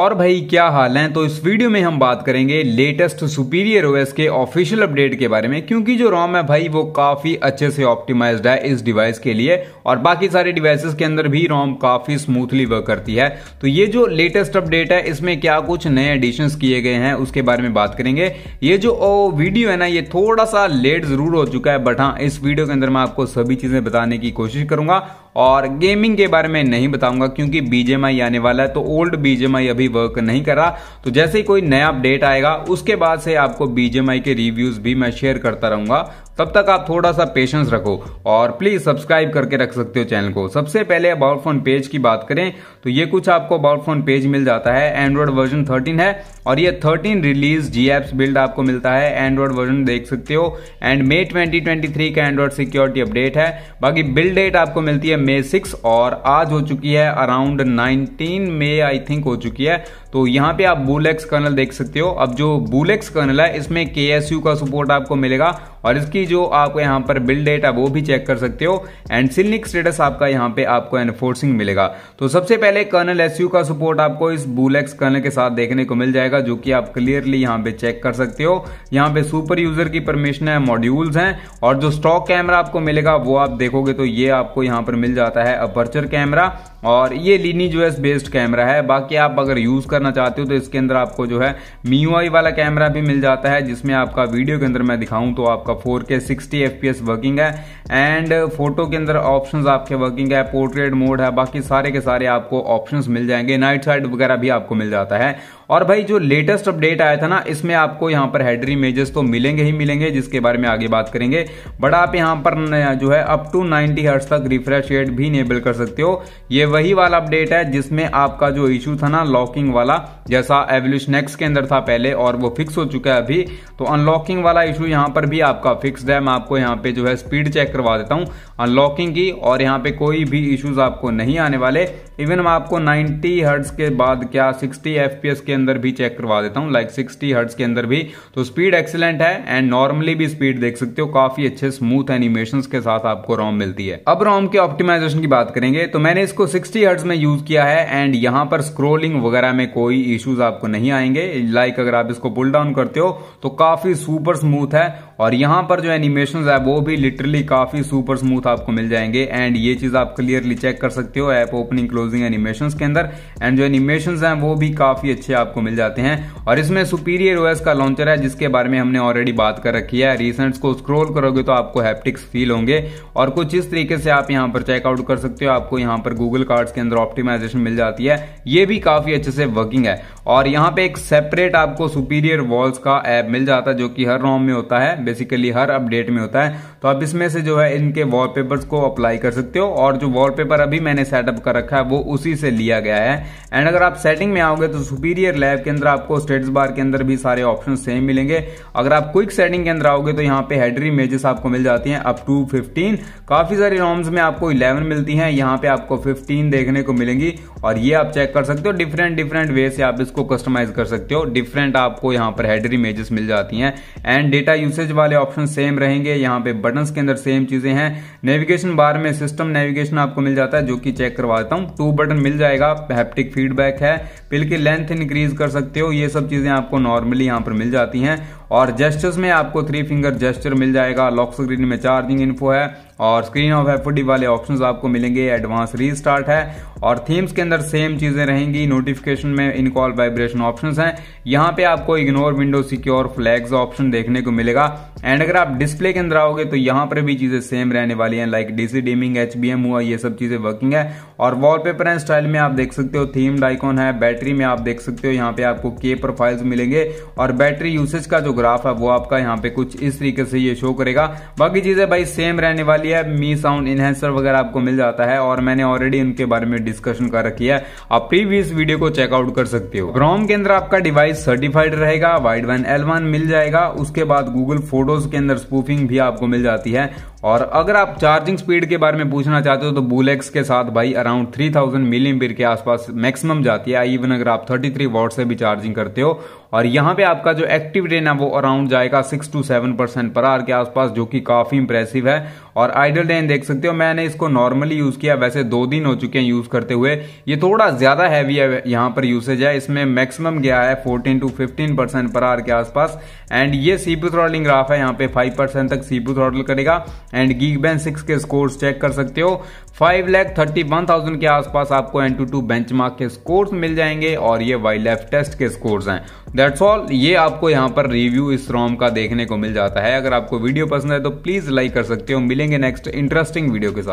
और भाई क्या हाल है तो इस वीडियो में हम बात करेंगे लेटेस्ट सुपीरियर ओएस के ऑफिशियल अपडेट के बारे में क्योंकि जो रोम है भाई वो काफी अच्छे से ऑप्टिमाइज्ड है इस डिवाइस के लिए और बाकी सारे डिवाइसेस के अंदर भी रोम काफी स्मूथली वर्क करती है तो ये जो लेटेस्ट अपडेट है इसमें क्या कुछ नए एडिशन किए गए हैं उसके बारे में बात करेंगे ये जो वीडियो है ना ये थोड़ा सा लेट जरूर हो चुका है बट हाँ इस वीडियो के अंदर मैं आपको सभी चीजें बताने की कोशिश करूंगा और गेमिंग के बारे में नहीं बताऊंगा क्योंकि बीजेमआई आने वाला है तो ओल्ड बीजेमआई अभी वर्क नहीं कर रहा तो जैसे ही कोई नया अपडेट आएगा उसके बाद से आपको बीजेमआई के रिव्यूज भी मैं शेयर करता रहूंगा तब तक आप थोड़ा सा पेशेंस रखो और प्लीज सब्सक्राइब करके रख सकते हो चैनल को सबसे पहले अबाउट फोन पेज की बात करें तो ये कुछ आपको अबाउट फोन पेज मिल जाता है एंड्रॉयड वर्जन 13 है और ये 13 रिलीज जी एप्स बिल्ड आपको मिलता है एंड्रॉयड वर्जन देख सकते हो एंड मे 2023 का एंड्रॉयड सिक्योरिटी अपडेट है बाकी बिल्ड डेट आपको मिलती है मे सिक्स और आज हो चुकी है around nineteen May I think हो चुकी है तो यहाँ पे आप बुलेक्स कर्नल देख सकते हो अब जो बुलेक्स कर्नल है इसमें के का सपोर्ट आपको मिलेगा और इसकी जो आपको यहाँ पर बिल डेट है वो भी चेक कर सकते हो एंड सिलनिक स्टेटस आपका यहाँ पे आपको एनफोर्सिंग मिलेगा तो सबसे पहले कर्नल एस का सपोर्ट आपको इस बुलेक्स कर्नल के साथ देखने को मिल जाएगा जो कि आप क्लियरली यहाँ पे चेक कर सकते हो यहाँ पे सुपर यूजर की परमिशन है मॉड्यूल्स हैं और जो स्टॉक कैमरा आपको मिलेगा वो आप देखोगे तो ये आपको यहाँ पर मिल जाता है अपर्चर कैमरा और ये लीनी जो बेस्ड कैमरा है बाकी आप अगर यूज़ करना चाहते हो तो इसके अंदर आपको जो है मी वाला कैमरा भी मिल जाता है जिसमें आपका वीडियो के अंदर मैं दिखाऊं तो आपका 4K 60 के वर्किंग है एंड फोटो के अंदर ऑप्शंस आपके वर्किंग है पोर्ट्रेट मोड है बाकी सारे के सारे आपको ऑप्शंस मिल जाएंगे नाइट साइड वगैरह भी आपको मिल जाता है और भाई जो लेटेस्ट अपडेट आया था ना इसमें आपको यहाँ पर हेडर इमेजेस तो मिलेंगे ही मिलेंगे जिसके बारे में आगे बात करेंगे बट आप यहाँ पर जो है अप टू नाइनटी हर्ट्स तक रिफ्रेश रेट भी इनेबल कर सकते हो ये वही वाला अपडेट है जिसमें आपका जो इशू था ना लॉकिंग वाला जैसा एवोल्यूशन एक्स के अंदर था पहले और वो फिक्स हो चुका है अभी तो अनलॉकिंग वाला इशू यहाँ पर भी आपका फिक्स है मैं आपको यहाँ पे जो है स्पीड चेक करवा देता हूँ अनलॉकिंग की और यहाँ पे कोई भी इशूज आपको नहीं आने वाले इवन मैं आपको 90 हर्ट्स के बाद क्या 60 एफ के अंदर भी चेक करवा देता हूँ लाइक 60 हर्ट्स के अंदर भी तो स्पीड एक्सीलेंट है एंड नॉर्मली भी स्पीड देख सकते हो काफी अच्छे स्मूथ एनिमेशन के साथ आपको रॉम मिलती है अब रॉम के ऑप्टिमाइजेशन की बात करेंगे तो मैंने इसको सिक्सटी हर्ट्स में यूज किया है एंड यहां पर स्क्रोलिंग वगैरह में कोई इश्यूज आपको नहीं आएंगे लाइक अगर आप इसको पुल डाउन करते हो तो काफी सुपर स्मूथ है और यहाँ पर जो एनिमेशन है वो भी लिटरली काफी सुपर स्मूथ आपको मिल जाएंगे एंड ये चीज आप क्लियरली चेक कर सकते हो ऐप ओपनिंग क्लोजिंग एनिमेशन के अंदर एंड जो एनिमेशन है वो भी काफी अच्छे आपको मिल जाते हैं और इसमें सुपीरियर ओएस का लॉन्चर है जिसके बारे में हमने ऑलरेडी बात कर रखी है रिसेंट को स्क्रोल करोगे तो आपको हैप्टिक्स फील होंगे और कुछ इस तरीके से आप यहाँ पर चेकआउट कर सकते हो आपको यहाँ पर गूगल का कार्ड्स के अंदर ऑप्टिमाइजेशन मिल जाती है ये भी काफी अच्छे से वर्किंग है और यहाँ पे एक सेपरेट आपको सुपीरियर वॉल्स का ऐप मिल जाता है जो कि हर रॉम में होता है बेसिकली हर अपडेट में होता है तो आप इसमें से जो है इनके वॉलपेपर्स को अप्लाई कर सकते हो और जो वॉलपेपर अभी मैंने सेटअप कर रखा है वो उसी से लिया गया है एंड अगर आप सेटिंग में आओगे तो सुपीरियर लैब के अंदर आपको स्टेटस बार के अंदर भी सारे ऑप्शन सेम मिलेंगे अगर आप क्विक सेटिंग के अंदर आओगे तो यहाँ पे हेडरी इमेजेस आपको मिल जाती है अप टू फिफ्टीन काफी सारी रॉम्स में आपको इलेवन मिलती है यहाँ पे आपको फिफ्टी तीन देखने को मिलेंगी और ये आप चेक कर सकते हो डिफरेंट डिफरेंट वे से आप इसको कस्टमाइज कर सकते हो डिफरेंट आपको यहाँ पर हेडर इमेजेस मिल जाती हैं एंड डेटा यूसेज वाले ऑप्शन सेम रहेंगे यहाँ पे बटन के अंदर सेम चीजें हैं नेविगेशन बार में सिस्टम नेविगेशन आपको मिल जाता है जो कि चेक करवाता हूँ टू बटन मिल जाएगा हैप्टिक फीडबैक है पिल की लेंथ इंक्रीज कर सकते हो ये सब चीजें आपको नॉर्मली यहाँ पर मिल जाती हैं और जेस्टर्स में आपको थ्री फिंगर जेस्टर मिल जाएगा लॉक स्क्रीन में चार्जिंग इन्फो है और स्क्रीन ऑफ एफ वाले ऑप्शंस आपको मिलेंगे एडवांस रीस्टार्ट है और थीम्स के अंदर अंदर सेम चीज़ें रहेंगी नोटिफिकेशन में इनकॉल वाइब्रेशन ऑप्शन हैं यहाँ पे आपको ignore window secure flags option देखने को मिलेगा एंड अगर आप डिस्प्ले के अंदर आओगे तो यहाँ पर भी चीज़ें सेम रहने वाली हैं लाइक डीसी डीमिंग एच हुआ ये सब चीज़ें वर्किंग है और वॉलपेपर एंड स्टाइल में आप देख सकते हो थीम्ड आइकॉन है बैटरी में आप देख सकते हो यहाँ पे आपको के प्रोफाइल्स मिलेंगे और बैटरी यूसेज का जो ग्राफ है वो आपका यहाँ पे कुछ इस तरीके से ये शो करेगा बाकी चीज़ें भाई सेम रहने वाली है मी साउंड इनहेंसर वगैरह आपको मिल जाता है और मैंने ऑलरेडी उनके बारे में डिस्कशन कर रखी किया आप प्रीवियस वीडियो को चेकआउट कर सकते हो क्रोम के अंदर आपका डिवाइस सर्टिफाइड रहेगा वाइड वन एल मिल जाएगा उसके बाद गूगल फोटोज के अंदर स्पूफिंग भी आपको मिल जाती है और अगर आप चार्जिंग स्पीड के बारे में पूछना चाहते हो तो बुलेक्स के साथ भाई अराउंड 3000 मिली के आसपास मैक्सिमम जाती है इवन अगर आप 33 थ्री वॉट से भी चार्जिंग करते हो और यहां पे आपका जो एक्टिव डेन है वो अराउंड जाएगा six to seven percent per hour के आसपास जो कि काफी इंप्रेसिव है और आइडल डेन देख सकते हो मैंने इसको नॉर्मली यूज किया वैसे दो दिन हो चुके हैं यूज करते हुए ये थोड़ा ज्यादा हैवी है यहां पर यूसेज है इसमें मैक्सिमम गया है fourteen to fifteen percent per hour के आसपास एंड ये सीपू थ्रॉडलिंग ग्राफ है यहाँ पे फाइव परसेंट तक सीपू थ्रॉडल करेगा एंड गीक बैन सिक्स के स्कोर्स चेक कर सकते हो five lakh thirty one thousand के आसपास आपको AnTuTu benchmark के स्कोर्स मिल जाएंगे और ये वाइल्ड लाइफ टेस्ट के स्कोर्स हैं दैट्स ऑल ये आपको यहाँ पर रिव्यू इस रोम का देखने को मिल जाता है अगर आपको वीडियो पसंद है तो प्लीज़ लाइक कर सकते हो मिलेंगे नेक्स्ट इंटरेस्टिंग वीडियो के साथ